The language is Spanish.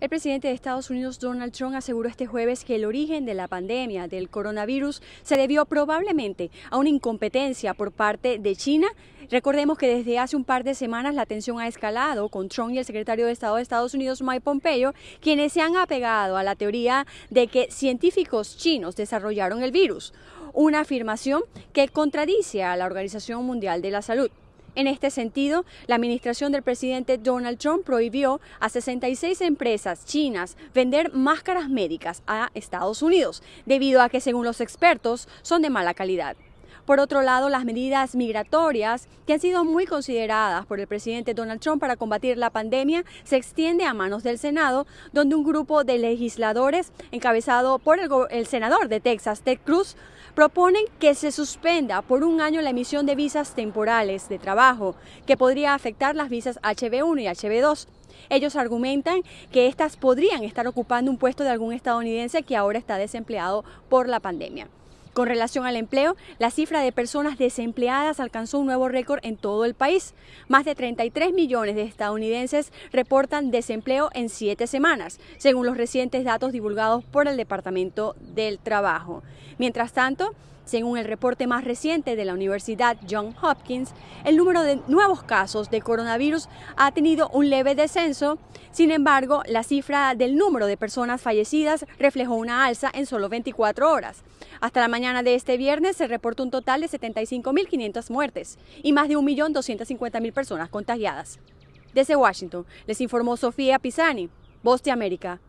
El presidente de Estados Unidos, Donald Trump, aseguró este jueves que el origen de la pandemia del coronavirus se debió probablemente a una incompetencia por parte de China. Recordemos que desde hace un par de semanas la tensión ha escalado con Trump y el secretario de Estado de Estados Unidos, Mike Pompeo, quienes se han apegado a la teoría de que científicos chinos desarrollaron el virus, una afirmación que contradice a la Organización Mundial de la Salud. En este sentido, la administración del presidente Donald Trump prohibió a 66 empresas chinas vender máscaras médicas a Estados Unidos, debido a que, según los expertos, son de mala calidad. Por otro lado, las medidas migratorias que han sido muy consideradas por el presidente Donald Trump para combatir la pandemia se extiende a manos del Senado, donde un grupo de legisladores encabezado por el, senador de Texas, Ted Cruz, proponen que se suspenda por un año la emisión de visas temporales de trabajo, que podría afectar las visas HB1 y HB2. Ellos argumentan que estas podrían estar ocupando un puesto de algún estadounidense que ahora está desempleado por la pandemia. Con relación al empleo, la cifra de personas desempleadas alcanzó un nuevo récord en todo el país. Más de 33 millones de estadounidenses reportan desempleo en siete semanas, según los recientes datos divulgados por el Departamento del Trabajo. Mientras tanto, según el reporte más reciente de la Universidad John Hopkins, el número de nuevos casos de coronavirus ha tenido un leve descenso. Sin embargo, la cifra del número de personas fallecidas reflejó una alza en solo 24 horas. Hasta la mañana mañana de este viernes se reportó un total de 75.500 muertes y más de 1.250.000 personas contagiadas. Desde Washington les informó Sofía Pisani, Voz de América.